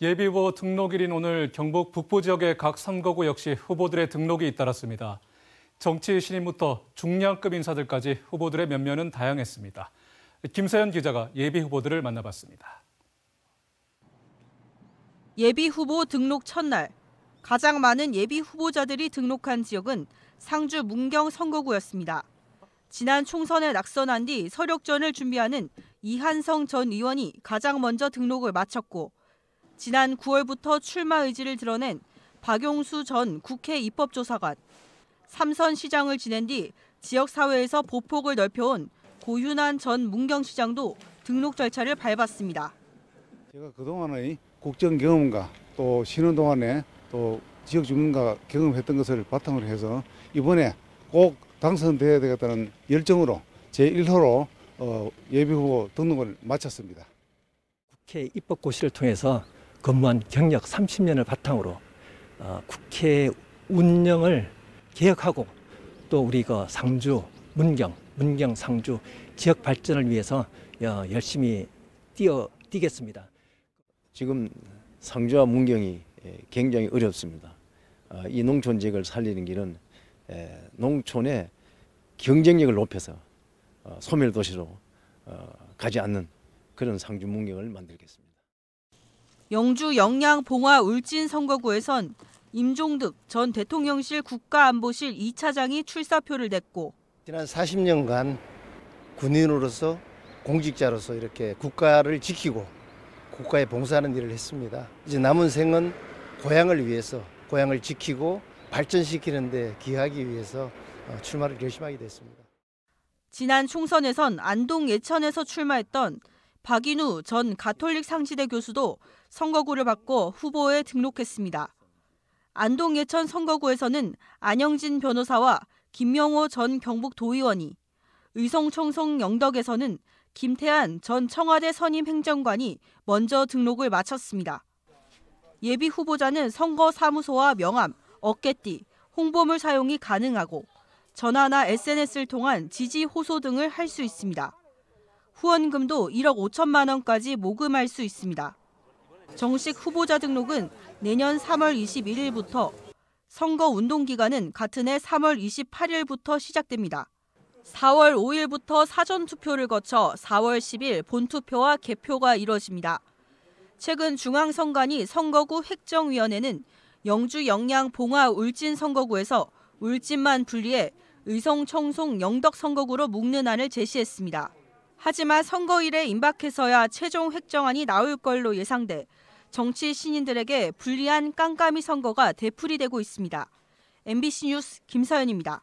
예비후보 등록일인 오늘 경북 북부 지역의 각 선거구 역시 후보들의 등록이 잇따랐습니다. 정치 신인부터 중량급 인사들까지 후보들의 면면은 다양했습니다. 김서연 기자가 예비 후보들을 만나봤습니다. 예비 후보 등록 첫날 가장 많은 예비 후보자들이 등록한 지역은 상주 문경 선거구였습니다. 지난 총선에 낙선한 뒤 서력전을 준비하는 이한성 전 의원이 가장 먼저 등록을 마쳤고 지난 9월부터 출마 의지를 드러낸 박용수 전 국회 입법조사관. 삼선 시장을 지낸 뒤 지역사회에서 보폭을 넓혀온 고윤한 전 문경시장도 등록 절차를 밟았습니다. 제가 그동안의 국정 경험과 또 쉬는 동안에 또 지역 주민과 경험했던 것을 바탕으로 해서 이번에 꼭 당선돼야 되겠다는 열정으로 제1호로 어, 예비후보 등록을 마쳤습니다. 국회 입법고시를 통해서 근무한 경력 30년을 바탕으로 어, 국회 운영을 개혁하고 또 우리 그 상주 문경 문경 상주 지역 발전을 위해서 어, 열심히 뛰어 뛰겠습니다. 지금 상주와 문경이 예, 굉장히 어렵습니다. 어, 이 농촌 지역을 살리는 길은 에, 예, 농촌의 경쟁력을 높여서 어, 소멸 도시로 어, 가지 않는 그런 상주 문경을 만들겠습니다. 영주 영양 봉화 울진 선거구에선 임종득 전 대통령실 국가안보실 2차장이 출사표를 냈고 지난 40년간 군인으로서 공직자로서 이렇게 국가를 지키고 국가에 봉사하는 일을 했습니다. 이제 남은 생은 고향을 위해서 고향을 지키고 발전시키는 데 기하기 위해서 어, 출마를 결심하게 됐습니다. 지난 총선에선 안동 예천에서 출마했던 박인우 전 가톨릭 상지대 교수도 선거구를 바꿔 후보에 등록했습니다. 안동 예천 선거구에서는 안영진 변호사와 김명호 전 경북 도의원이, 의성청송 영덕에서는 김태한 전 청와대 선임 행정관이 먼저 등록을 마쳤습니다. 예비 후보자는 선거 사무소와 명함, 어깨띠, 홍보물 사용이 가능하고 전화나 SNS를 통한 지지 호소 등을 할 수 있습니다. 후원금도 1억 5천만 원까지 모금할 수 있습니다. 정식 후보자 등록은 내년 3월 21일부터 선거 운동 기간은 같은 해 3월 28일부터 시작됩니다. 4월 5일부터 사전 투표를 거쳐 4월 10일 본투표와 개표가 이뤄집니다. 최근 중앙선관위 선거구 획정위원회는 영주 영양 봉화 울진 선거구에서 울진만 분리해 의성 청송 영덕 선거구로 묶는 안을 제시했습니다. 하지만 선거일에 임박해서야 최종 획정안이 나올 걸로 예상돼 정치 신인들에게 불리한 깜깜이 선거가 되풀이되고 있습니다. MBC 뉴스 김서연입니다.